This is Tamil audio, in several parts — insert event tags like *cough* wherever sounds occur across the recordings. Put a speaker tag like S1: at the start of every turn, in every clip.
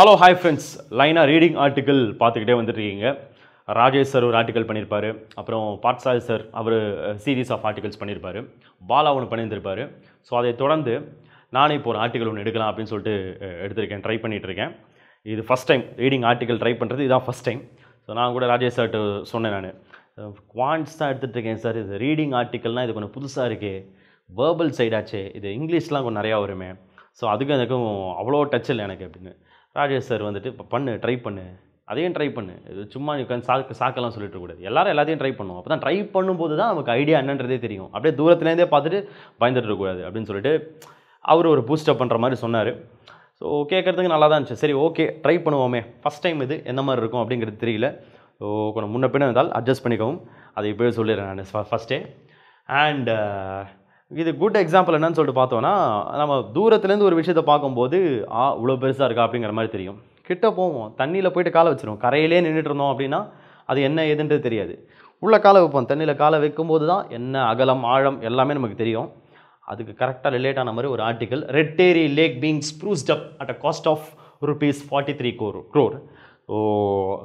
S1: ஹலோ ஹாய் ஃப்ரெண்ட்ஸ் லைனாக ரீடிங் ஆர்டிக்கல் பார்த்துக்கிட்டே வந்துட்டுருக்கீங்க ராஜேஷ் சார் ஒரு ஆர்டிக்கல் பண்ணியிருப்பார் அப்புறம் பாட்சாய் சார் அவர் சீரீஸ் ஆஃப் ஆர்டிகல்ஸ் பண்ணியிருப்பார் பாலா ஒன்று பண்ணியிருந்திருப்பார் ஸோ அதை தொடர்ந்து நானே இப்போ ஒரு ஆர்டிக்கல் ஒன்று எடுக்கலாம் அப்படின்னு சொல்லிட்டு எடுத்திருக்கேன் ட்ரை பண்ணிகிட்ருக்கேன் இது first time reading article try பண்ணுறது இதுதான் ஃபஸ்ட் டைம் ஸோ நான் கூட ராஜேஷ் சார்ட்டு சொன்னேன் நான் குவான்ஸ் தான் எடுத்துகிட்டு இருக்கேன் சார் இது ரீடிங் ஆர்டிக்கல்னால் இது கொஞ்சம் புதுசாக இருக்கே வேர்பல் சைடாச்சே இது இங்கிலீஷ்லாம் கொஞ்சம் நிறையா வருமே ஸோ அதுக்கும் எனக்கும் அவ்வளோ டச் இல்லை எனக்கு அப்படின்னு ராஜேஷ் சார் வந்துட்டு இப்போ பண்ணு ட்ரை பண்ணு அதையும் ட்ரை பண்ணு இது சும்மா நீ உட்காந்து சாக்கு சாக்கெல்லாம் சொல்லிட்டு கூடாது எல்லாரும் எல்லாத்தையும் ட்ரை பண்ணுவோம் அப்போ தான் ட்ரை பண்ணும்போது தான் நமக்கு ஐடியா என்னன்றதே தெரியும் அப்படியே தூரத்துலேருந்தே பார்த்துட்டு பயந்துட்டுருக்கூடாது அப்படின்னு சொல்லிட்டு அவர் ஒரு பூஸ்டப் பண்ணுற மாதிரி சொன்னார் ஸோ கேட்குறதுக்கு நல்லா தான் இருந்துச்சு சரி ஓகே ட்ரை பண்ணுவோமே ஃபஸ்ட் டைம் இது எந்த மாதிரி இருக்கும் அப்படிங்கிறது தெரியல ஸோ கொஞ்சம் முன்ன பின்னால் இருந்தால் அட்ஜஸ்ட் பண்ணிக்கவும் அதை இப்போயே சொல்லிடுறேன் நான் ஃபஸ்ட்டே அண்ட் இது குட் எக்ஸாம்பிள் என்னன்னு சொல்லிட்டு பார்த்தோன்னா நம்ம தூரத்துலேருந்து ஒரு விஷயத்தை பார்க்கும்போது ஆ இவ்வளோ பெருசாக இருக்கா அப்படிங்கிற மாதிரி தெரியும் கிட்ட போவோம் தண்ணியில் போயிட்டு காலை வச்சிருவோம் கரையிலே நின்றுட்டு இருந்தோம் அப்படின்னா அது என்ன ஏதுன்றது தெரியாது உள்ளே காலை வைப்போம் தண்ணியில் காலை வைக்கும்போது தான் என்ன அகலம் ஆழம் எல்லாமே நமக்கு தெரியும் அதுக்கு கரெக்டாக ரிலேட் ஆன மாதிரி ஒரு article Retteri lake being spruced up at a cost of rupees forty three கோர் க்ரோர் ஓ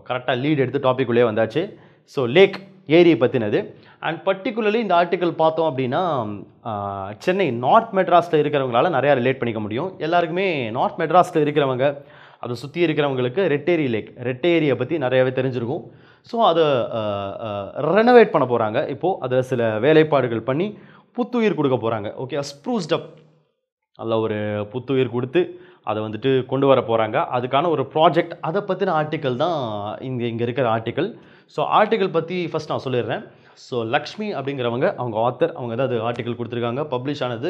S1: கரெக்டாக லீட் எடுத்து டாபிக் உள்ளே வந்தாச்சு ஸோ லேக் ஏரியை பற்றினது அண்ட் பர்டிகுலர்லி இந்த ஆர்டிக்கல் பார்த்தோம் அப்படின்னா சென்னை நார்த் மெட்ராஸில் இருக்கிறவங்களால நிறையா ரிலேட் பண்ணிக்க முடியும் எல்லாருக்குமே நார்த் மெட்ராஸில் இருக்கிறவங்க அதை சுற்றி இருக்கிறவங்களுக்கு ரெட்டேரி லேக் ரெட்டேரியை பற்றி நிறையாவே தெரிஞ்சிருக்கும் ஸோ அதை ரெனோவேட் பண்ண போகிறாங்க இப்போது அதை சில வேலைப்பாடுகள் பண்ணி புத்துயிர் கொடுக்க போகிறாங்க ஓகே அஸ்ப்ரூஸ்டப் அப் நல்ல ஒரு புத்துயிர் கொடுத்து அதை வந்துட்டு கொண்டு வர போகிறாங்க அதுக்கான ஒரு ப்ராஜெக்ட் அதை பற்றின ஆர்டிக்கல் தான் இங்கே இங்கே இருக்கிற ஆர்டிக்கல் ஸோ ஆர்டிக்கல் பற்றி ஃபஸ்ட் நான் சொல்லிடுறேன் ஸோ லக்ஷ்மி அப்படிங்கிறவங்க அவங்க ஆத்தர் அவங்க தான் அது ஆர்டிக்கல் கொடுத்துருக்காங்க பப்ளிஷ் ஆனது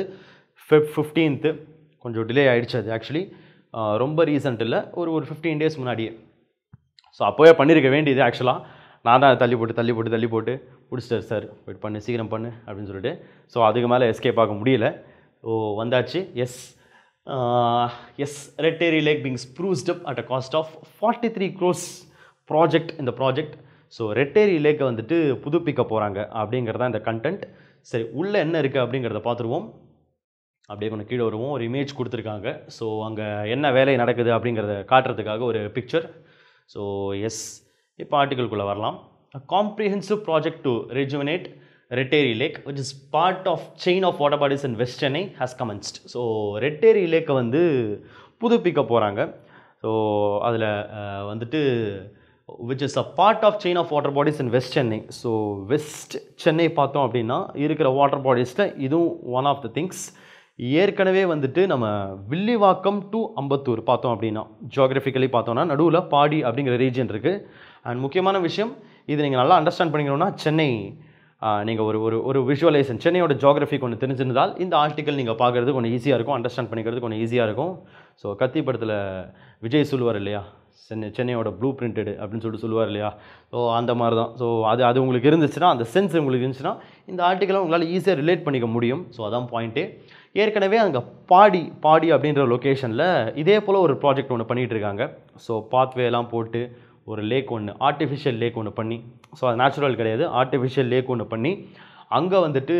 S1: ஃபிப் ஃபிஃப்டீன்த்து கொஞ்சம் டிலே ஆகிடுச்சு அது ஆக்சுவலி ரொம்ப ரீசெண்ட் இல்லை ஒரு ஒரு ஃபிஃப்டீன் டேஸ் முன்னாடியே ஸோ அப்போவே பண்ணியிருக்க வேண்டியது ஆக்சுவலாக நான் தான் அதை தள்ளி போட்டு தள்ளி போட்டு தள்ளி போட்டு பிடிச்சிட்டார் சார் வெயிட் பண்ணு சீக்கிரம் பண்ணு அப்படின்னு சொல்லிட்டு ஸோ அதுக்கு மேலே எஸ்கேப் ஆக முடியல ஓ வந்தாச்சு yes yes Retteri lake being spruced up at a cost of forty three crores project இந்த ப்ராஜெக்ட் ஸோ ரெட்டேரி லேக்கை வந்துட்டு புதுப்பிக்க போகிறாங்க அப்படிங்கிறதா இந்த கண்டென்ட் சரி உள்ளே என்ன இருக்குது அப்படிங்கிறத பார்த்துருவோம் அப்படியே கொஞ்சம் கீழே வருவோம் ஒரு இமேஜ் கொடுத்துருக்காங்க ஸோ அங்கே என்ன வேலை நடக்குது அப்படிங்கிறத காட்டுறதுக்காக ஒரு பிக்சர் ஸோ எஸ் இப்போ ஆர்டிக்கல்குள்ளே வரலாம் comprehensive project to rejuvenate Retteri lake which is part of chain of water bodies in west Chennai has commenced so Retteri லேக்கை வந்து புதுப்பிக்க போகிறாங்க ஸோ அதில் வந்துட்டு which is a part of chain of water bodies in west Chennai so west Chennai பார்த்தோம் அப்படின்னா இருக்கிற வாட்டர் பாடிஸில் இதுவும் ஒன் ஆஃப் த திங்ஸ் ஏற்கனவே வந்துட்டு நம்ம வில்லிவாக்கம் டு அம்பத்தூர் பார்த்தோம் அப்படின்னா ஜியாகிரபிக்கலி பார்த்தோம்னா நடுவில் பாடி அப்படிங்கிற ரீஜன் இருக்குது அண்ட் முக்கியமான விஷயம் இது நீங்கள் நல்லா அண்டர்ஸ்டாண்ட் பண்ணிக்கணும்னா சென்னை நீங்கள் ஒரு ஒரு ஒரு விஷுவலைசன் சென்னையோட ஜியாகிரஃபிக்கு ஒன்று தெரிஞ்சிருந்தால் இந்த ஆர்டிக்கல் நீங்கள் பார்க்குறது கொஞ்சம் ஈஸியாக இருக்கும் அண்டர்ஸ்டாண்ட் பண்ணிக்கிறது கொஞ்சம் ஈஸியாக இருக்கும் ஸோ கத்தி படத்தில் விஜய் சொல்லுவார் இல்லையா சென்னை சென்னையோட ப்ளூ பிரிண்டடு அப்படின்னு சொல்லிட்டு சொல்லுவார் இல்லையா ஸோ அந்த மாதிரி தான் ஸோ அது அது உங்களுக்கு இருந்துச்சுன்னா அந்த சென்ஸ் உங்களுக்கு இருந்துச்சுன்னா இந்த ஆர்டிக்கலை உங்களால் ஈஸியாக ரிலேட் பண்ணிக்க முடியும் ஸோ அதான் பாயிண்ட்டு ஏற்கனவே அங்கே பாடி பாடி அப்படின்ற லொக்கேஷனில் இதே போல் ஒரு ப்ராஜெக்ட் ஒன்று பண்ணிகிட்டு இருக்காங்க ஸோ பாத்வேலாம் போட்டு ஒரு லேக் ஒன்று ஆர்டிஃபிஷியல் லேக் ஒன்று பண்ணி ஸோ அது நேச்சுரல் கிடையாது ஆர்டிஃபிஷியல் லேக் ஒன்று பண்ணி அங்கே வந்துட்டு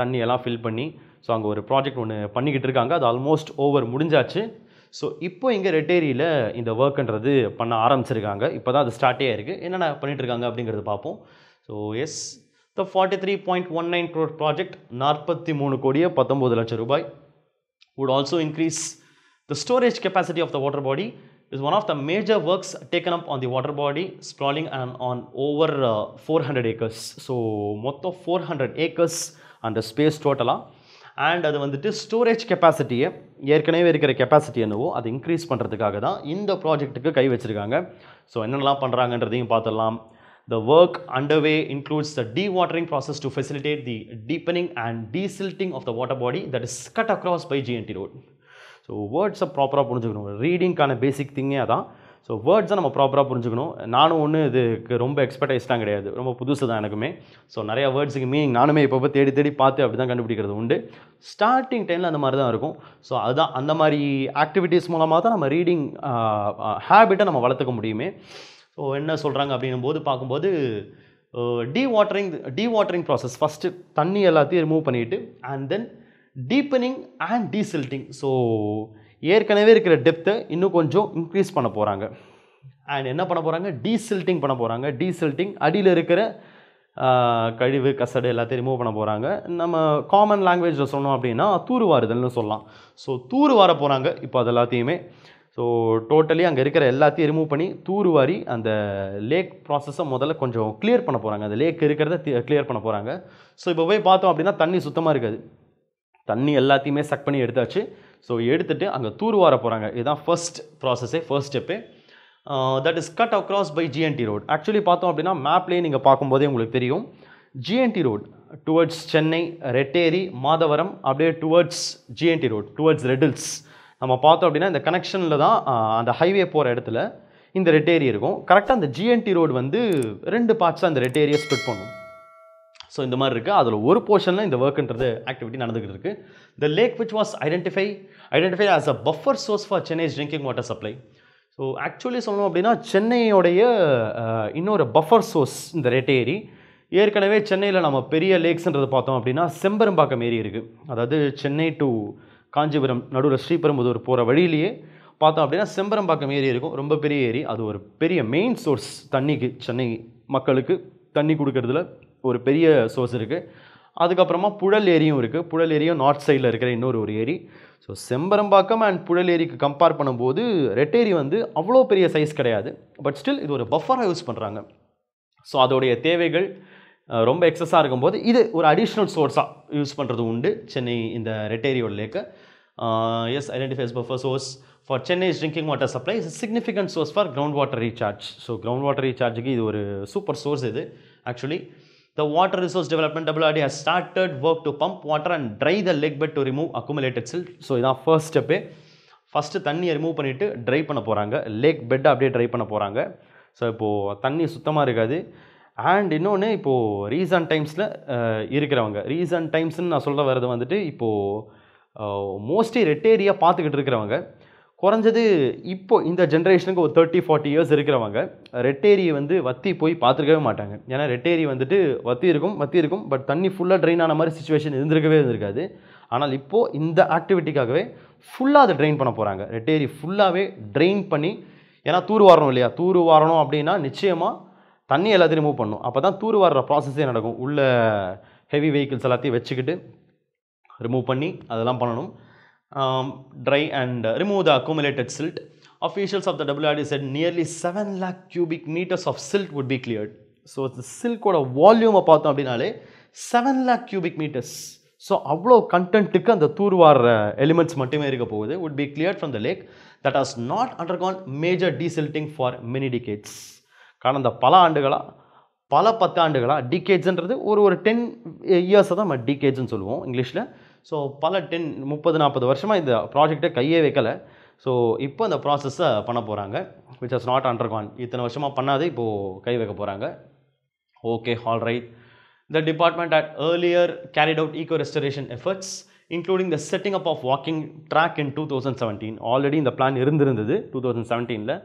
S1: தண்ணியெல்லாம் ஃபில் பண்ணி ஸோ அங்கே ஒரு ப்ராஜெக்ட் ஒன்று பண்ணிக்கிட்டு இருக்காங்க அது ஆல்மோஸ்ட் ஓவர் முடிஞ்சாச்சு ஸோ இப்போ இங்கே ரெட்டேரியில் இந்த ஒர்க்குன்றது பண்ண ஆரம்பிச்சிருக்காங்க இப்போ தான் அது ஸ்டார்டே ஆயிருக்கு என்னென்ன பண்ணிட்டுருக்காங்க அப்படிங்கிறது பார்ப்போம் so yes the forty three point one nine crore project நாற்பத்தி மூணு கோடியே பத்தொம்பது லட்சம் ரூபாய் would also increase the storage capacity of the water body is one of the major works taken up on the water body sprawling and on over four hundred acres so மொத்தம் ஃபோர் ஹண்ட்ரட் ஏக்கர்ஸ் அந்த ஸ்பேஸ் டோட்டலாக அண்ட் அது வந்துட்டு ஸ்டோரேஜ் கெப்பாசிட்டியை ஏற்கனவே இருக்கிற கெப்பாசிட்டி என்னவோ அது இன்க்ரீஸ் பண்ணுறதுக்காக தான் இந்த ப்ராஜெக்ட்டுக்கு கை வச்சுருக்காங்க ஸோ என்னென்னலாம் பண்ணுறாங்கன்றதையும் பார்த்துடலாம் The work includes the dewatering process to facilitate the deepening and desilting of the water body that is cut across by GNT road so வேர்ட்ஸை ப்ராப்பராக புரிஞ்சுக்கணும் ரீடிங்க்கான பேசிக் திங்கே அதான் ஸோ வேர்ட்ஸை நம்ம ப்ராப்பராக புரிஞ்சுக்கணும் நானும் ஒன்று இதுக்கு ரொம்ப எக்ஸ்பர்டைஸ்டாக கிடையாது ரொம்ப புதுசு தான் எனக்குமே ஸோ நிறையா வேர்ட்ஸுக்கு மீனிங் நானுமே இப்போ தேடி தேடி பார்த்து அப்படி தான் கண்டுபிடிக்கிறது உண்டு ஸ்டார்டிங் டைமில் அந்த மாதிரி தான் இருக்கும் ஸோ அதுதான் அந்த மாதிரி ஆக்டிவிட்டீஸ் மூலமாக தான் நம்ம ரீடிங் ஹேபிட்டை நம்ம வளர்த்துக்க முடியுமே ஸோ என்ன சொல்கிறாங்க அப்படின்னும் போது பார்க்கும்போது dewatering dewatering process first தண்ணி எல்லாத்தையும் ரிமூவ் பண்ணிவிட்டு and then deepening and desilting so ஏற்கனவே இருக்கிற டெப்த்தை இன்னும் கொஞ்சம் இன்க்ரீஸ் பண்ண போகிறாங்க அண்ட் என்ன பண்ண போகிறாங்க டீசில்ட்டிங் பண்ண போகிறாங்க டீசில்ட்டிங் அடியில் இருக்கிற கழிவு கசடு எல்லாத்தையும் ரிமூவ் பண்ண போகிறாங்க நம்ம காமன் லாங்குவேஜில் சொன்னோம் அப்படின்னா தூர்வாறுதல்னு சொல்லலாம் ஸோ தூர் வார போகிறாங்க இப்போ அது எல்லாத்தையுமே ஸோ டோட்டலி அங்கே இருக்கிற எல்லாத்தையும் ரிமூவ் பண்ணி தூருவாரி அந்த லேக் ப்ராசஸை முதல்ல கொஞ்சம் கிளியர் பண்ண போகிறாங்க அந்த லேக் இருக்கிறத கிளியர் பண்ண போகிறாங்க ஸோ இப்போ போய் பார்த்தோம் அப்படின்னா தண்ணி சுத்தமாக இருக்காது தண்ணி எல்லாத்தையுமே சக் பண்ணி எடுத்தாச்சு ஸோ எடுத்துகிட்டு அங்கே தூர்வார போகிறாங்க இதுதான் ஃபர்ஸ்ட் ப்ராசஸே first step that is cut across by GNT road actually பார்த்தோம் அப்படின்னா மேப்லேயே நீங்கள் பார்க்கும்போதே உங்களுக்கு தெரியும் GNT road towards Chennai Retteri Madhavaram அப்படியே towards GNT road towards Red Hills நம்ம பார்த்தோம் அப்படின்னா இந்த கனெக்ஷனில் தான் அந்த ஹைவே போகிற இடத்துல இந்த ரெட்டேரி இருக்கும் கரெக்டாக அந்த ஜிஎன்டி ரோடு வந்து ரெண்டு பார்ட்ஸாக அந்த ரெட் ஸ்பிட் பண்ணும் ஸோ இந்த மாதிரி இருக்குது அதில் ஒரு போர்ஷனில் இந்த ஒர்க்குன்றது ஆக்டிவிட்டி நடந்துகிட்டு இருக்குது the lake which was identify identify as a buffer source for Chennai drinking water supply so actually சொல்லணும் அப்படின்னா சென்னையோடைய இன்னொரு பஃபர் சோர்ஸ் இந்த ரெட்டேரி ஏற்கனவே சென்னையில் நம்ம பெரிய லேக்ஸ்ன்றது பார்த்தோம் அப்படின்னா செம்பரம்பாக்கம் ஏரி இருக்குது அதாவது சென்னை டு காஞ்சிபுரம் நடுவில் ஸ்ரீபெரும்புதூர் போகிற வழியிலேயே பார்த்தோம் அப்படின்னா செம்பரம்பாக்கம் ஏரி இருக்கும் ரொம்ப பெரிய ஏரி அது ஒரு பெரிய மெயின் சோர்ஸ் தண்ணிக்கு சென்னை மக்களுக்கு தண்ணி கொடுக்கறதுல ஒரு பெரிய சோர்ஸ் இருக்குது அதுக்கப்புறமா புழல் ஏரியும் இருக்குது புழல் ஏரியும் நார்த் சைடில் இருக்கிற இன்னொரு ஒரு ஏரி ஸோ செம்பரம்பாக்கம் அண்ட் புழல் ஏரிக்கு கம்பேர் பண்ணும்போது ரெட் ஏரி வந்து அவ்வளோ பெரிய சைஸ் கிடையாது பட் ஸ்டில் இது ஒரு பஃபராக யூஸ் பண்ணுறாங்க ஸோ அதோடைய தேவைகள் ரொம்ப எக்ஸஸாக இருக்கும்போது இது ஒரு அடிஷ்னல் சோர்ஸாக யூஸ் பண்ணுறது உண்டு சென்னை இந்த ரெட் ஏரியோட lake yes identifies buffer source for Chennai drinking water supply is significant source for ground water recharge so ground water ரீசார்ஜுக்கு இது ஒரு சூப்பர் சோர்ஸ் இது actually the Water Resource Development WRD has started work to pump water and dry the lake bed to remove accumulated silt. So இதான் ஃபர்ஸ்ட் ஸ்டெப்பு ஃபஸ்ட்டு தண்ணியை ரிமூவ் பண்ணிவிட்டு ட்ரை பண்ண போகிறாங்க லேக் பெட்டை அப்படியே ட்ரை பண்ண போகிறாங்க ஸோ இப்போது தண்ணி சுத்தமாக இருக்காது அண்ட் இன்னொன்று இப்போது ரீசன்ட் டைம்ஸில் இருக்கிறவங்க ரீசன்ட் டைம்ஸ்னு நான் சொல்ல வர்றது வந்துட்டு இப்போது மோஸ்ட்லி ரெட்டேரியாக பார்த்துக்கிட்டு இருக்கிறவங்க குறைஞ்சது இப்போ இந்த ஜென்ரேஷனுக்கு ஒரு தேர்ட்டி ஃபார்ட்டி இயர்ஸ் இருக்கிறவங்க ரெட்டேரியை வந்து வத்தி போய் பார்த்துருக்கவே மாட்டாங்க ஏன்னா ரெட்டேரி வந்துட்டு வத்தி இருக்கும் வத்தி இருக்கும் பட் தண்ணி ஃபுல்லாக ட்ரெயின் ஆன மாதிரி சுச்சுவேஷன் இருந்திருக்கவே இருந்திருக்காது ஆனால் இப்போது இந்த ஆக்டிவிட்டிக்காகவே ஃபுல்லாக அதை ட்ரெயின் பண்ண போகிறாங்க ரெட்டேரி ஃபுல்லாகவே ட்ரெயின் பண்ணி ஏன்னா தூர் வாரணும் இல்லையா தூர் வாரணும் அப்படின்னா நிச்சயமாக தண்ணி எல்லாத்தையும் ரிமூவ் பண்ணும் அப்போ தான் தூர் வாடுற ப்ராசஸே நடக்கும் உள்ள ஹெவி வெஹிக்கிள்ஸ் எல்லாத்தையும் வச்சுக்கிட்டு ரிமூவ் பண்ணி அதெல்லாம் பண்ணணும் um, dry and uh, remove the accumulated silt. Officials of the WRD said nearly 7 lakh cubic meters of silt would be cleared. So இந்த சில்கோட வால்யூமை பார்த்தோம் அப்படின்னாலே seven lakh cubic metres so அவ்வளோ கண்டென்ட்டுக்கு அந்த தூர்வாடுற எலிமெண்ட்ஸ் மட்டுமே இருக்க போகுது would be clear from the lake that has not undergone major desilting for many decades கடந்த பல ஆண்டுகளாக பல பத்தாண்டுகளாக டிகேட்ஸ்ன்றது ஒரு ஒரு டென் இயர்ஸை தான் நம்ம டிகேட்ஸ்ன்னு சொல்லுவோம் இங்கிலீஷில் ஸோ பல டென் முப்பது நாற்பது வருஷமாக இந்த ப்ராஜெக்டை கையே வைக்கலை ஸோ இப்போ அந்த ப்ராசஸ்ஸை பண்ண போகிறாங்க which has not undergone இத்தனை வருஷமாக பண்ணாதே இப்போது கை வைக்க போகிறாங்க okay all right the department had earlier carried out eco restoration efforts including the setting up of walking track in two thousand seventeen already இந்த பிளான் இருந்திருந்தது டூ தௌசண்ட் செவன்டீனில்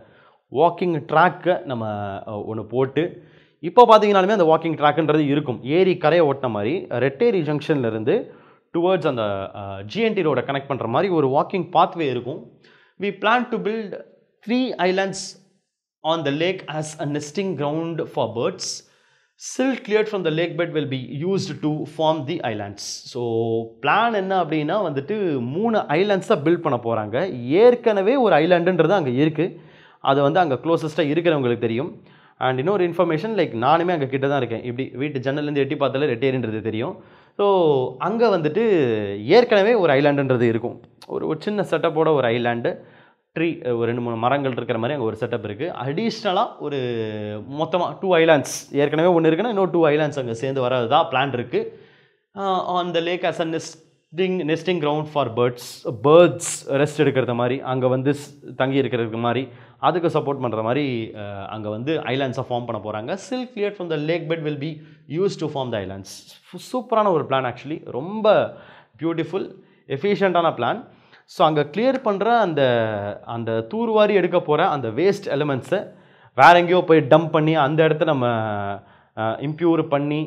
S1: வாக்கிங் ட்ராக்கை நம்ம ஒன்று போட்டு இப்போ பார்த்தீங்கனாலுமே அந்த வாக்கிங் ட்ராக்குன்றது இருக்கும் ஏரி கரையை ஓட்டின மாதிரி ரெட்டேரி ஜங்ஷன்லேருந்து டுவர்ட்ஸ் அந்த ஜிஎன்டி ரோட கனெக்ட் பண்ணுற மாதிரி ஒரு வாக்கிங் பாத்வே இருக்கும் we plan to build three islands on the lake as a nesting ground for birds silt cleared from the lake bed will be used to form the islands so plan என்ன அப்படின்னா வந்துட்டு மூணு ஐலாண்ட்ஸ் தான் பில்ட் பண்ண போகிறாங்க ஏற்கனவே ஒரு ஐலாண்டுன்றது அங்கே இருக்குது அது வந்து அங்கே க்ளோசஸ்ட்டாக இருக்கிறவங்களுக்கு தெரியும் அண்ட் இன்னொரு இன்ஃபர்மேஷன் லைக் நானுமே அங்கே கிட்ட தான் இருக்கேன் இப்படி வீட்டு ஜன்னல்லேருந்து எட்டி பார்த்தாலே ரெட்டேரின்றது தெரியும் ஸோ அங்கே வந்துட்டு ஏற்கனவே ஒரு ஐலாண்டுன்றது இருக்கும் ஒரு ஒரு சின்ன செட்டப்போட ஒரு ஐலாண்டு ட்ரீ ஒரு ரெண்டு மூணு மரங்கள் இருக்கிற மாதிரி அங்கே ஒரு செட்டப் இருக்குது அடிஷ்னலாக ஒரு மொத்தமாக டூ ஐலாண்ட்ஸ் ஏற்கனவே ஒன்று இருக்குன்னா இன்னொரு டூ ஐலாண்ட்ஸ் அங்கே சேர்ந்து வராது தான் பிளான் இருக்குது on lake as nesting nesting ground for birds birds rest எடுக்கிறது மாதிரி அங்கே வந்து தங்கி இருக்கிறதுக்கு மாதிரி அதுக்கு சப்போர்ட் பண்ணுற மாதிரி அங்கே வந்து ஐலாண்ட்ஸை ஃபார்ம் பண்ண போகிறாங்க silt clear from the lake bed will be use to form the islands சூப்பரான ஒரு பிளான் ஆக்சுவலி ரொம்ப பியூட்டிஃபுல் எஃபிஷியண்ட்டான பிளான் ஸோ அங்கே கிளியர் பண்ணுற அந்த அந்த தூர்வாரி எடுக்க போகிற அந்த வேஸ்ட் எலிமெண்ட்ஸை வேற எங்கேயோ போய் டம்ப் பண்ணி அந்த இடத்த நம்ம இம்ப்யூர் பண்ணி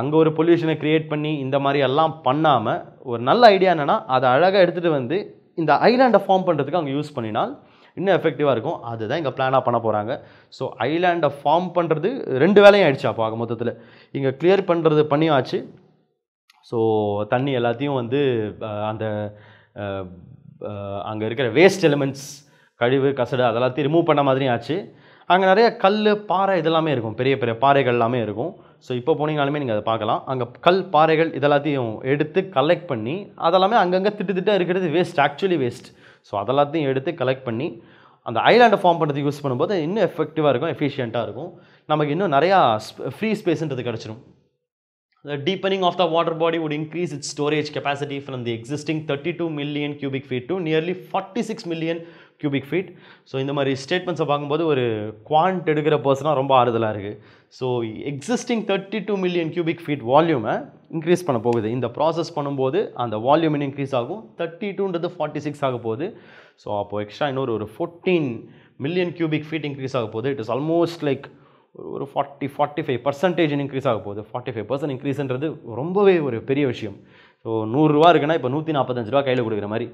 S1: அங்கே ஒரு பொல்யூஷனை க்ரியேட் பண்ணி இந்த மாதிரி எல்லாம் பண்ணாமல் ஒரு நல்ல ஐடியா என்னென்னா அதை அழகாக எடுத்துகிட்டு வந்து இந்த ஐலாண்டை ஃபார்ம் பண்ணுறதுக்கு அங்கே யூஸ் பண்ணினால் இன்னும் எஃபெக்டிவாக இருக்கும் அதுதான் இங்கே பிளானாக பண்ண போகிறாங்க ஸோ ஐலாண்டை ஃபார்ம் பண்ணுறது ரெண்டு வேலையும் ஆகிடுச்சு அப்போ ஆக மொத்தத்தில் இங்கே கிளியர் பண்ணுறது பண்ணியும் ஆச்சு ஸோ தண்ணி எல்லாத்தையும் வந்து அந்த அங்கே இருக்கிற வேஸ்ட் எலிமெண்ட்ஸ் கழிவு கசடு அதெல்லாத்தையும் ரிமூவ் பண்ண மாதிரியும் ஆச்சு அங்கே நிறைய கல் பாறை இதெல்லாமே இருக்கும் பெரிய பெரிய பாறைகள் எல்லாமே இருக்கும் ஸோ இப்போ போனீங்கனாலுமே நீங்கள் அதை பார்க்கலாம் அங்கே கல் பாறைகள் இதெல்லாத்தையும் எடுத்து கலெக்ட் பண்ணி அதெல்லாமே அங்கங்கே திட்டு திட்டாக இருக்கிறது வேஸ்ட் ஆக்சுவலி வேஸ்ட் ஸோ அதெல்லாத்தையும் எடுத்து கலெக்ட் பண்ணி அந்த ஐலாண்டை ஃபார்ம் பண்ணுறதுக்கு யூஸ் பண்ணும்போது இன்னும் எஃபெக்டிவாக இருக்கும் எஃபிஷியண்ட்டாக இருக்கும் நமக்கு இன்னும் நிறையா ஃப்ரீ ஸ்பேஸ்ன்றது கிடச்சிரும் of the water body would increase its storage capacity from the existing thirty two million cubic feet to nearly forty six million cubic feet so இந்த மாதிரி ஸ்டேட்மெண்ட்ஸை பார்க்கும்போது ஒரு குவான்ட் எடுக்கிற பர்சனாக ரொம்ப ஆறுதலாக இருக்குது so existing thirty two million cubic feet வால்யூமை இன்க்ரீஸ் பண்ண போகுது இந்த ப்ராசஸ் பண்ணும்போது அந்த வால்யூம் இன்க்ரீஸ் ஆகும் தேர்ட்டி டூன்றது ஃபார்ட்டி சிக்ஸ் ஆக போகுது ஸோ அப்போது எக்ஸ்ட்ரா இன்னொரு ஒரு fourteen million cubic feet increase ஆக போகுது இட் இஸ் ஆல்மோஸ்ட் லைக் ஒரு forty forty five percentage increase ஆக போகுது ஃபார்ட்டி ஃபைவ் பர்சன்ட் இன்க்ரீஸ்ன்றது ரொம்பவே ஒரு பெரிய விஷயம் ஸோ நூறுரூவா இருக்குன்னா இப்போ நூற்றி நாற்பத்தஞ்சு ரூபா கையில் கொடுக்குற மாதிரி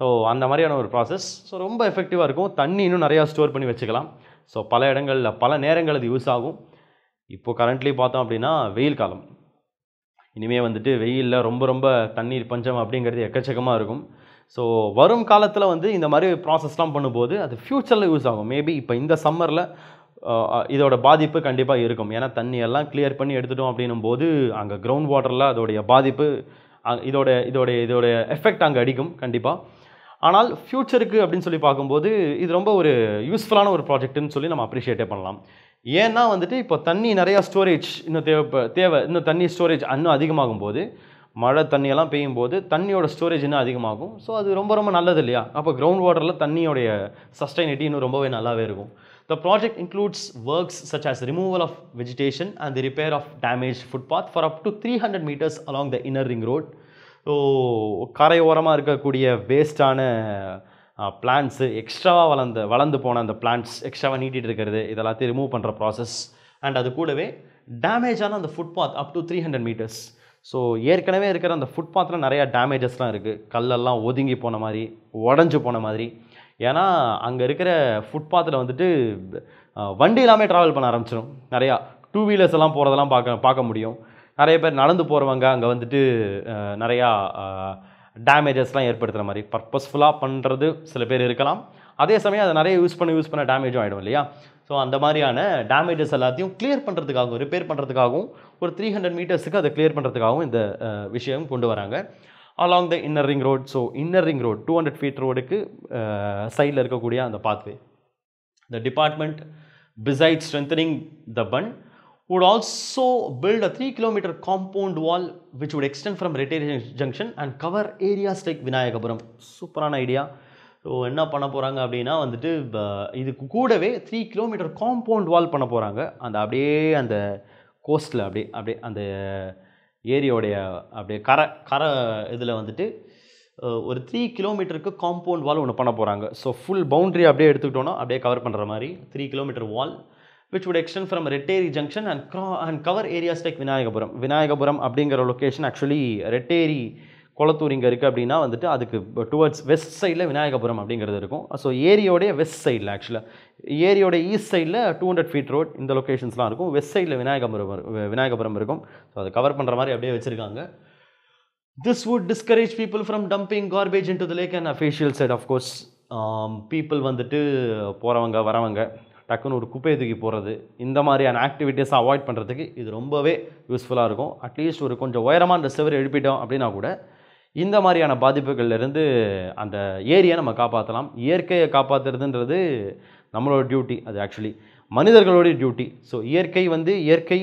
S1: ஸோ அந்த மாதிரியான ஒரு ப்ராசஸ் ஸோ ரொம்ப எஃபெக்டிவாக இருக்கும் தண்ணி இன்னும் நிறையா ஸ்டோர் பண்ணி வச்சுக்கலாம் ஸோ பல இடங்களில் பல நேரங்கள் அது யூஸ் ஆகும் இப்போது கரண்ட்லி பார்த்தோம் அப்படின்னா வெயில் காலம் இனிமேல் வந்துட்டு வெயிலில் ரொம்ப ரொம்ப தண்ணீர் பஞ்சம் அப்படிங்கிறது எக்கச்சக்கமாக இருக்கும் ஸோ வரும் காலத்தில் வந்து இந்த மாதிரி ப்ராசஸ்லாம் பண்ணும்போது அது ஃப்யூச்சரில் யூஸ் ஆகும் மேபி இப்போ இந்த சம்மரில் இதோட பாதிப்பு கண்டிப்பாக இருக்கும் ஏன்னா தண்ணி எல்லாம் கிளியர் பண்ணி எடுத்துட்டோம் அப்படின்னும் போது அங்கே கிரவுண்ட் வாட்டரில் அதோடைய பாதிப்பு இதோட இதோடைய இதோடைய எஃபெக்ட் அங்கே அடிக்கும் கண்டிப்பாக ஆனால் ஃப்யூச்சருக்கு அப்படின்னு சொல்லி பார்க்கும்போது இது ரொம்ப ஒரு யூஸ்ஃபுல்லான ஒரு ப்ராஜெக்ட்னு சொல்லி நம்ம அப்ரிஷியேட்டே பண்ணலாம் ஏன்னா வந்துட்டு இப்போ தண்ணி நிறையா ஸ்டோரேஜ் இன்னும் தேவை தேவை இன்னும் தண்ணி ஸ்டோரேஜ் இன்னும் அதிகமாகும் போது மழை தண்ணியெல்லாம் பெய்யும் போது தண்ணியோட ஸ்டோரேஜ் இன்னும் அதிகமாகும் ஸோ அது ரொம்ப ரொம்ப நல்லது இல்லையா அப்போ கிரவுண்ட் வாட்டரில் தண்ணியோடைய சஸ்டைனிட்டி இன்னும் ரொம்பவே நல்லாவே இருக்கும் the project includes works such as removal of vegetation and the repair of damage footpath for up to three hundred metres along the inner ring road so கரையோரமாக இருக்கக்கூடிய வேஸ்ட்டான பிளான்ஸு எக்ஸ்ட்ராவாக வளர்ந்த வளர்ந்து போன அந்த பிளான்ட்ஸ் எக்ஸ்ட்ராவாக நீட்டிகிட்டு இருக்கிறது இதெல்லாத்தையும் ரிமூவ் பண்ணுற ப்ராசஸ் அண்ட் அது கூடவே டேமேஜான அந்த footpath up to three hundred metres so ஏற்கனவே இருக்கிற அந்த ஃபுட்பாத்தில் நிறையா டேமேஜஸ்லாம் இருக்குது கல்லெல்லாம் ஒதுங்கி போன மாதிரி உடஞ்சி போன மாதிரி ஏன்னா அங்கே இருக்கிற ஃபுட்பாத்தில் வந்துட்டு வண்டி எல்லாமே ட்ராவல் பண்ண ஆரம்பிச்சிடும் நிறையா டூ வீலர்ஸ் எல்லாம் போகிறதெல்லாம் பார்க்க பார்க்க முடியும் நிறைய பேர் நடந்து போகிறவங்க அங்கே வந்துட்டு நிறையா டேமேஜஸ்லாம் ஏற்படுத்துகிற மாதிரி பர்பஸ்ஃபுல்லாக பண்ணுறது சில பேர் இருக்கலாம் அதே சமயம் அதை நிறைய யூஸ் பண்ண யூஸ் பண்ண டேமேஜும் ஆகிடும் இல்லையா ஸோ அந்த மாதிரியான டேமேஜஸ் எல்லாத்தையும் கிளியர் பண்ணுறதுக்காகவும் ரிப்பேர் பண்ணுறதுக்காகவும் ஒரு த்ரீ ஹண்ட்ரட் மீட்டர்ஸுக்கு அதை கிளியர் பண்ணுறதுக்காகவும் இந்த விஷயம் கொண்டு வராங்க along the inner ring road so inner ring road two hundred feet ரோடுக்கு சைடில் இருக்கக்கூடிய அந்த pathway the department beside strengthening the bund would also build a 3 kilometer compound wall which would extend from Retiary Junction and cover areas like Vinayakapuram. சூப்பரான ஐடியா ஸோ என்ன பண்ண போகிறாங்க அப்படின்னா வந்துட்டு இதுக்கு கூடவே த்ரீ கிலோமீட்டர் காம்பவுண்ட் வால் பண்ண போகிறாங்க அந்த அப்படியே அந்த கோஸ்ட்டில் அப்படியே அப்படியே அந்த ஏரியோடைய அப்படியே கரை கரை இதில் வந்துட்டு ஒரு த்ரீ கிலோமீட்டருக்கு காம்பவுண்ட் வால் ஒன்று பண்ண போகிறாங்க ஸோ ஃபுல் பவுண்ட்ரி அப்படியே எடுத்துக்கிட்டோன்னா அப்படியே கவர் பண்ணுற மாதிரி three kilometre wall which would from Retteri junction and and, and cover areas like Vinayakapuram Vinayakapuram அப்படிங்கிற லொக்கேஷன் ஆக்சுவலி ரெட்டேரி குளத்தூர் இங்கே இருக்குது அப்படின்னா வந்துட்டு அதுக்கு டுவர்ட்ஸ் வெஸ்ட் சைடில் விநாயகபுரம் அப்படிங்கிறது இருக்கும் ஸோ ஏரியோடைய வெஸ்ட் சைடில் ஆக்சுவலாக ஏரியோடைய ஈஸ்ட் சைடில் டூ ஹண்ட்ரட் ஃபீட் ரோட் இந்த லொக்கேஷன்ஸ்லாம் இருக்கும் வெஸ்ட் சைடில் விநாயகபுரம் விநாயகபுரம் இருக்கும் ஸோ அதை கவர் பண்ணுற மாதிரி அப்படியே வச்சுருக்காங்க this would discourage people from dumping garbage in to the lake and official side of course people வந்துட்டு போகிறவங்க வரவங்க டக்குன்னு ஒரு குப்பையை தூக்கி போகிறது இந்த மாதிரியான ஆக்டிவிட்டீஸை அவாய்ட் பண்ணுறதுக்கு இது ரொம்பவே யூஸ்ஃபுல்லாக இருக்கும் அட்லீஸ்ட் ஒரு கொஞ்சம் உயரமான அந்த செவர் எழுப்பிட்டோம் அப்படின்னா கூட இந்த மாதிரியான பாதிப்புகள்லேருந்து அந்த ஏரியை நம்ம காப்பாற்றலாம் இயற்கையை காப்பாற்றுறதுன்றது நம்மளோட டியூட்டி அது ஆக்சுவலி மனிதர்களுடைய டியூட்டி ஸோ இயற்கை வந்து இயற்கை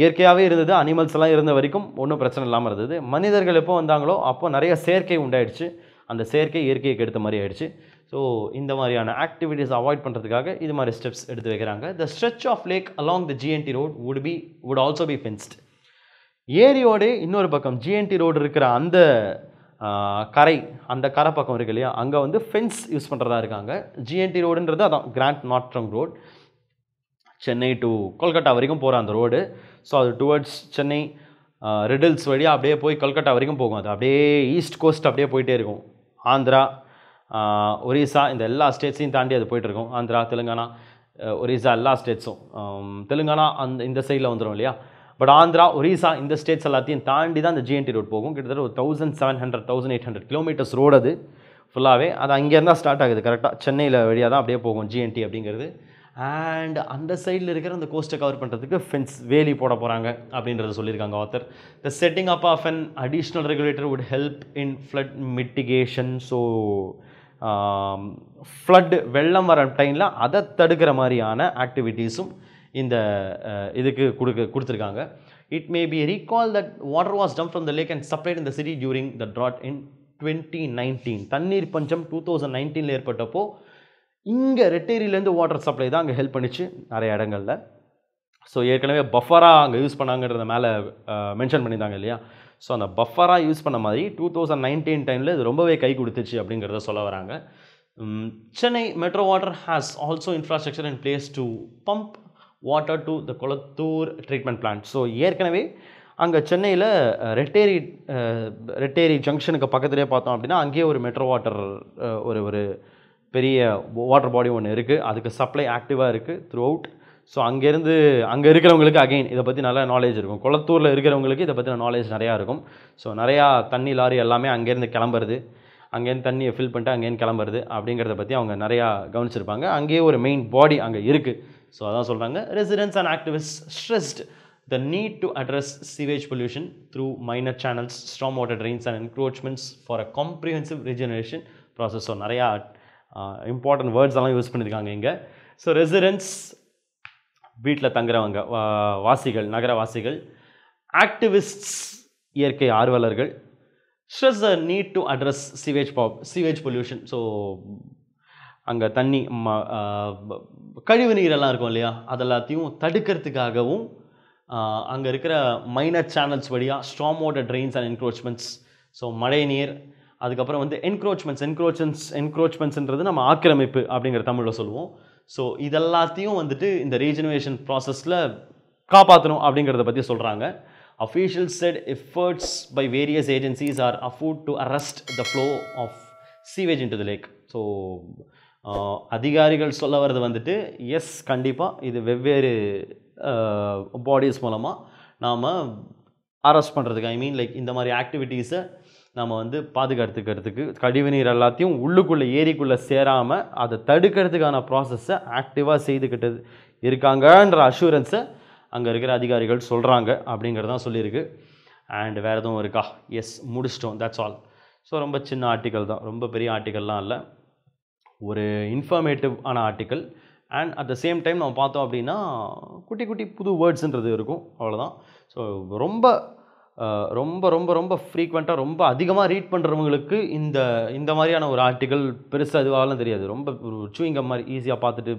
S1: இயற்கையாகவே இருந்தது அனிமல்ஸ்லாம் இருந்த வரைக்கும் ஒன்றும் பிரச்சனை இல்லாமல் இருந்தது மனிதர்கள் எப்போ வந்தாங்களோ அப்போ நிறைய செயற்கை உண்டாயிடுச்சு அந்த செயற்கை இயற்கையை கெடுத்த மாதிரி ஆயிடுச்சு ஸோ இந்த மாதிரியான ஆக்டிவிட்டீஸ் அவாய்ட் பண்ணுறதுக்காக இது மாதிரி ஸ்டெப்ஸ் எடுத்து வைக்கிறாங்க the stretch of lake along the GNT road would be would also be fenced ஏரியோடு இன்னொரு பக்கம் ஜிஎன்டி ரோடு இருக்கிற அந்த கரை அந்த கரை பக்கம் இருக்கு இல்லையா அங்கே வந்து ஃபென்ஸ் யூஸ் பண்ணுறதா இருக்காங்க ஜிஎன்டி ரோடுன்றது அதான் கிராண்ட் நாட்ரங் ரோட் சென்னை டு கொல்கட்டா வரைக்கும் போகிற அந்த ரோடு ஸோ அது டுவர்ட்ஸ் சென்னை ரெடில்ஸ் வழியாக அப்படியே போய் கொல்கட்டா வரைக்கும் போகும் அது அப்படியே ஈஸ்ட் கோஸ்ட் அப்படியே போயிட்டே இருக்கும் ஆந்திரா ஒரிசா இந்த எல்லா ஸ்டேட்ஸையும் தாண்டி அது போயிட்டுருக்கும் ஆந்திரா தெலுங்கானா ஒரிசா எல்லா ஸ்டேட்ஸும் தெலுங்கானா அந்த இந்த சைடில் வந்துடும் இல்லையா பட் ஆந்திரா ஒரிசா இந்த ஸ்டேட்ஸ் எல்லாத்தையும் தாண்டி தான் இந்த ஜிஎன்டி ரோட் போகும் கிட்டத்தட்ட ஒரு thousand seven hundred thousand eight hundred kilometres road அது ஃபுல்லாகவே அது அங்கேருந்தான் ஸ்டார்ட் ஆகுது கரெக்டாக சென்னையில் வழியாக தான் அப்படியே போகும் ஜிஎன்டி அப்படிங்கிறது அண்ட் அந்த சைடில் இருக்கிற அந்த கோஸ்ட்டை கவர் பண்ணுறதுக்கு ஃபென்ஸ் வேலி போட போகிறாங்க அப்படின்றத சொல்லியிருக்காங்க other the setting up of an additional regulator would help in flood mitigation so flood வெள்ளம் வர டைமில் அதை தடுக்கிற மாதிரியான ஆக்டிவிட்டீஸும் இந்த இதுக்கு கொடுக்க கொடுத்துருக்காங்க it may be recall that water was dump from the lake and supplied இந்த city during the drought in twenty nineteen தண்ணீர் பஞ்சம் டூ தௌசண்ட் நைன்டீனில் ஏற்பட்டப்போ இங்கே ரெட்டேரியிலேருந்து வாட்டர் சப்ளை தான் அங்கே ஹெல்ப் பண்ணிச்சு நிறைய இடங்களில் ஸோ ஏற்கனவே பஃபராக அங்கே யூஸ் பண்ணாங்கன்றத மேலே மென்ஷன் பண்ணியிருந்தாங்க இல்லையா ஸோ அந்த பஃபராக யூஸ் பண்ண மாதிரி டூ தௌசண்ட் நைன்டீன் டைமில் இது ரொம்பவே கை கொடுத்துச்சு அப்படிங்கிறத சொல்ல வராங்க Chennai metro water has also infrastructure and place to pump water to the Kolathur treatment plant so ஏற்கனவே அங்கே சென்னையில் ரெட்டேரி ரெட்டேரி ஜங்ஷனுக்கு பக்கத்துலேயே பார்த்தோம் அப்படின்னா அங்கேயே ஒரு மெட்ரோ வாட்டர் ஒரு ஒரு பெரிய வாட்டர் பாடி ஒன்று இருக்குது அதுக்கு சப்ளை ஆக்டிவாக இருக்குது த்ரூ அவுட் ஸோ அங்கேருந்து அங்கே இருக்கிறவங்களுக்கு அகெயின் இதை பற்றி நல்லா நாலேஜ் இருக்கும் குளத்தூரில் இருக்கிறவங்களுக்கு இதை பற்றின நாலேஜ் நிறையா இருக்கும் ஸோ நிறையா தண்ணி லாரி எல்லாமே அங்கேருந்து கிளம்புறது அங்கேருந்து தண்ணியை ஃபில் பண்ணிட்டு அங்கேருந்து கிளம்புறது அப்படிங்கிறத பற்றி அவங்க நிறையா கவனிச்சிருப்பாங்க அங்கேயே ஒரு மெயின் பாடி அங்கே இருக்குது ஸோ அதான் சொல்கிறாங்க residents and activist stressed need to address sewage pollution through minor channels strong water drains and encroachments for a comprehensive regeneration process so நிறையா இம்பார்ட்டன்ட் uh, வேர்ட்ஸ் எல்லாம் யூஸ் பண்ணியிருக்காங்க இங்கே ஸோ ரெசிடென்ஸ் வீட்டில் தங்குறவங்க வாசிகள் நகரவாசிகள் ஆக்டிவிஸ்ட்ஸ் இயற்கை ஆர்வலர்கள் stress the need to address sewage பா சிவேஜ் பொல்யூஷன் ஸோ அங்கே தண்ணி ம கழிவு நீரெல்லாம் இருக்கும் இல்லையா அதெல்லாத்தையும் தடுக்கிறதுக்காகவும் அங்கே இருக்கிற மைனர் சேனல்ஸ் வழியாக strong water drains and encroachments so மழை நீர் அதுக்கப்புறம் வந்து என்க்ரோச்மெண்ட்ஸ் என்க்ரோச்மெண்ட்ஸ் என்க்ரோச்மெண்ட்ஸ்ன்றது நம்ம ஆக்கிரமிப்பு அப்படிங்கிற தமிழில் சொல்லுவோம் ஸோ இதெல்லாத்தையும் வந்துட்டு இந்த ரீஜனவேஷன் ப்ராசஸில் காப்பாற்றணும் அப்படிங்கிறத பற்றி சொல்கிறாங்க official set efforts by various agencies are afoot to arrest the flow of sewage in to the lake so அதிகாரிகள் சொல்ல வர்றது வந்துட்டு எஸ் கண்டிப்பாக இது வெவ்வேறு பாடிஸ் மூலமாக நாம் அரெஸ்ட் பண்ணுறதுக்கு ஐ மீன் லைக் இந்த மாதிரி ஆக்டிவிட்டீஸை நம்ம வந்து பாதுகாத்துக்கிறதுக்கு கழிவுநீர் எல்லாத்தையும் உள்ளுக்குள்ளே ஏரிக்குள்ளே சேராமல் அதை தடுக்கிறதுக்கான ப்ராசஸ்ஸை ஆக்டிவாக செய்துக்கிட்டது இருக்காங்கன்ற அஷூரன்ஸை அங்கே இருக்கிற அதிகாரிகள் சொல்கிறாங்க அப்படிங்கிறதான் சொல்லியிருக்கு அண்ட் வேறு எதுவும் இருக்கா எஸ் முடிச்சிட்டோம் தட்ஸ் ஆல் ஸோ ரொம்ப சின்ன ஆர்டிக்கல் தான் ரொம்ப பெரிய ஆர்டிக்கல்லாம் இல்லை ஒரு இன்ஃபர்மேட்டிவ் ஆன article and at the same time நம்ம பார்த்தோம் அப்படின்னா குட்டி குட்டி புது வேர்ட்ஸுன்றது இருக்கும் அவ்வளோதான் ஸோ ரொம்ப ரொம்ப ரொம்ப ரொம்ப ஃப்ரீக்வெண்ட்டாக ரொம்ப அதிகமாக ரீட் பண்ணுறவங்களுக்கு இந்த இந்த மாதிரியான ஒரு ஆர்டிக்கல் பெருசாக இதுவாகலாம் தெரியாது ரொம்ப ஒரு சூயிங்க மாதிரி ஈஸியாக பார்த்துட்டு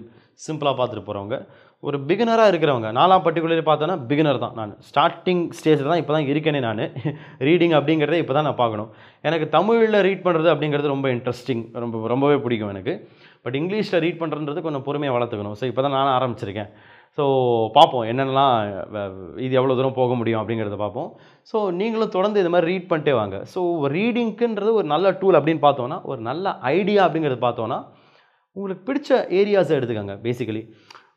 S1: சிம்பிளாக பார்த்துட்டு போகிறவங்க ஒரு பிகினராக இருக்கிறவங்க நாலாம் பர்டிகுலர் பார்த்தோன்னா பிகினர் தான் நான் ஸ்டார்டிங் ஸ்டேஜில் தான் இப்போ தான் இருக்கேனே நான் ரீடிங் *laughs* அப்படிங்கிறத இப்போ தான் நான் பார்க்கணும் எனக்கு தமிழில் ரீட் பண்ணுறது அப்படிங்கிறது ரொம்ப இன்ட்ரெஸ்டிங் ரொம்ப ரொம்பவே பிடிக்கும் எனக்கு பட் இங்கிலீஷில் ரீட் பண்ணுறதுன்றது கொஞ்சம் பொறுமையாக வளர்த்துக்கணும் ஸோ இப்போ தான் நான் ஆரம்பிச்சிருக்கேன் ஸோ பார்ப்போம் என்னென்னலாம் இது எவ்வளோ தூரம் போக முடியும் அப்படிங்கிறத பார்ப்போம் ஸோ நீங்களும் தொடர்ந்து இது மாதிரி ரீட் பண்ணிட்டே வாங்க ஸோ ரீடிங்க்குன்றது ஒரு நல்ல டூல் அப்படின்னு பார்த்தோன்னா ஒரு நல்ல ஐடியா அப்படிங்கிறது பார்த்தோன்னா உங்களுக்கு பிடிச்ச ஏரியாஸை எடுத்துக்கோங்க பேசிக்கலி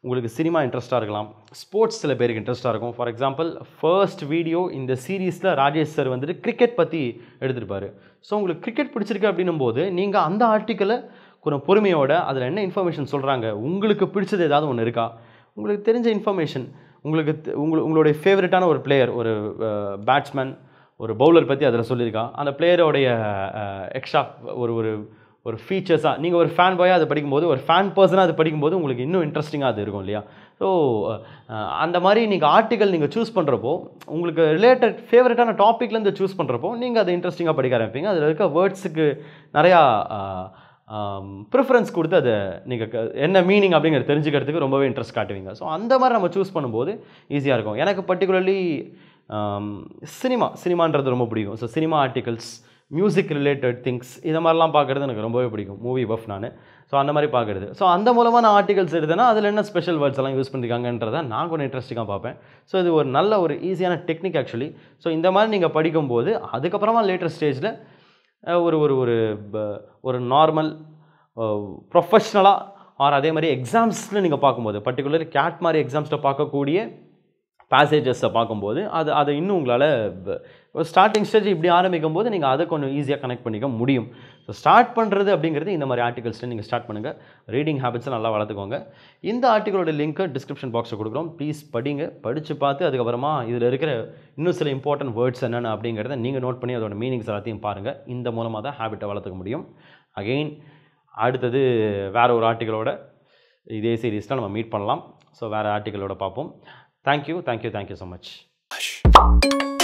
S1: உங்களுக்கு சினிமா இன்ட்ரெஸ்ட்டாக இருக்கலாம் ஸ்போர்ட்ஸ் சில பேருக்கு இன்ட்ரெஸ்ட்டாக இருக்கும் ஃபார் எக்ஸாம்பிள் ஃபர்ஸ்ட் வீடியோ இந்த சீரீஸில் ராஜேஷ் சார் வந்துட்டு கிரிக்கெட் பற்றி எடுத்திருப்பார் ஸோ உங்களுக்கு கிரிக்கெட் பிடிச்சிருக்கு அப்படின்னும் போது நீங்கள் அந்த ஆர்டிக்கலை கொஞ்சம் பொறுமையோட அதில் என்ன இன்ஃபர்மேஷன் சொல்கிறாங்க உங்களுக்கு பிடிச்சது ஏதாவது ஒன்று இருக்கா உங்களுக்கு தெரிஞ்ச இன்ஃபர்மேஷன் உங்களுக்கு உங்கள் உங்களுடைய ஃபேவரட்டான ஒரு பிளேயர் ஒரு பேட்ஸ்மேன் ஒரு பவுலர் பற்றி அதில் சொல்லியிருக்கான் அந்த பிளேயரோடைய எக்ஸ்ட்ரா ஒரு ஒரு ஒரு ஃபீச்சர்ஸாக நீங்கள் ஒரு ஃபேன் பாயாக அது படிக்கும்போது ஒரு ஃபேன் பர்சனாக அது படிக்கும்போது உங்களுக்கு இன்னும் இன்ட்ரெஸ்டிங்காக அது இருக்கும் இல்லையா ஸோ அந்த மாதிரி நீங்கள் ஆர்டிக்கல் நீங்கள் சூஸ் பண்ணுறப்போ உங்களுக்கு ரிலேட்டட் ஃபேவரட்டான டாப்பிக்லேருந்து சூஸ் பண்ணுறப்போ நீங்கள் அதை இன்ட்ரெஸ்டிங்காக படிக்க ஆரம்பிப்பீங்க அதில் இருக்க வேர்ட்ஸுக்கு நிறையா ப்ரிஃபரன்ஸ் கொடுத்து அதை நீங்கள் என்ன மீனிங் அப்படிங்கிறத தெரிஞ்சுக்கிறதுக்கு ரொம்பவே இன்ட்ரெஸ்ட் காட்டுவீங்க ஸோ அந்த மாதிரி நம்ம சூஸ் பண்ணும்போது ஈஸியாக இருக்கும் எனக்கு பர்டிகுலர்லி சினிமா சினிமான்றது ரொம்ப பிடிக்கும் so cinema articles music related things இதை மாதிரிலாம் பார்க்குறது எனக்கு ரொம்பவே பிடிக்கும் மூவி பஃப் நான் ஸோ அந்த மாதிரி பார்க்குறது ஸோ அந்த மூலமாக நான் ஆர்டிகல்ஸ் எடுத்தேன்னா அதில் என்ன ஸ்பெஷல் வேர்ட்ஸ் எல்லாம் யூஸ் பண்ணியிருக்காங்கன்றதை நான் கொஞ்சம் இன்ட்ரெஸ்ட்டிங்காக பார்ப்பேன் ஸோ இது ஒரு நல்ல ஒரு ஈஸியான டெக்னிக் ஆக்சுவலி ஸோ இந்த மாதிரி நீங்கள் படிக்கும்போது அதுக்கப்புறமா லேட்டர் ஸ்டேஜில் ஒரு ஒரு ஒரு ஒரு நார்மல் ப்ரொஃபஷ்னலாக ஆர் அதே மாதிரி எக்ஸாம்ஸில் நீங்கள் பார்க்கும்போது பர்டிகுலர் கேட் மாதிரி எக்ஸாம்ஸில் பார்க்கக்கூடிய பேசேஜஸை பார்க்கும்போது அது அதை இன்னும் உங்களால் ஒரு ஸ்டார்டிங் ஸ்டேஜ் இப்படி ஆரம்பிக்கும் போது நீங்கள் அதை கொஞ்சம் ஈஸியாக கனெக்ட் பண்ணிக்க முடியும் ஸோ ஸ்டார்ட் பண்ணுறது அப்படிங்கிறது இந்த மாதிரி ஆர்டிகல்ஸ்ட்டு நீங்கள் ஸ்டார்ட் பண்ணுங்கள் ரீடிங் ஹேபிட்ஸை நல்லா வளர்த்துக்கோங்க இந்த ஆர்டிகளோட லிங்க்கு டிஸ்கிரிப்ஷன் பாக்ஸில் கொடுக்குறோம் ப்ளீஸ் படிங்க படித்து பார்த்து அதுக்கப்புறமா இதில் இருக்கிற இன்னும் சில இம்பார்ட்டன்ட் வேர்ட்ஸ் என்னென்ன அப்படிங்கிறத நீங்கள் நோட் பண்ணி அதோட மீனிங்ஸ் எல்லாத்தையும் பாருங்கள் இந்த மூலமாக தான் ஹேபிட்டை வளர்த்துக்க முடியும் அகெயின் அடுத்தது வேறு ஒரு ஆர்டிகளோட இதே சீரீஸில் நம்ம மீட் பண்ணலாம் ஸோ வேறு ஆர்டிகளோட பார்ப்போம் thank you thank you thank you so much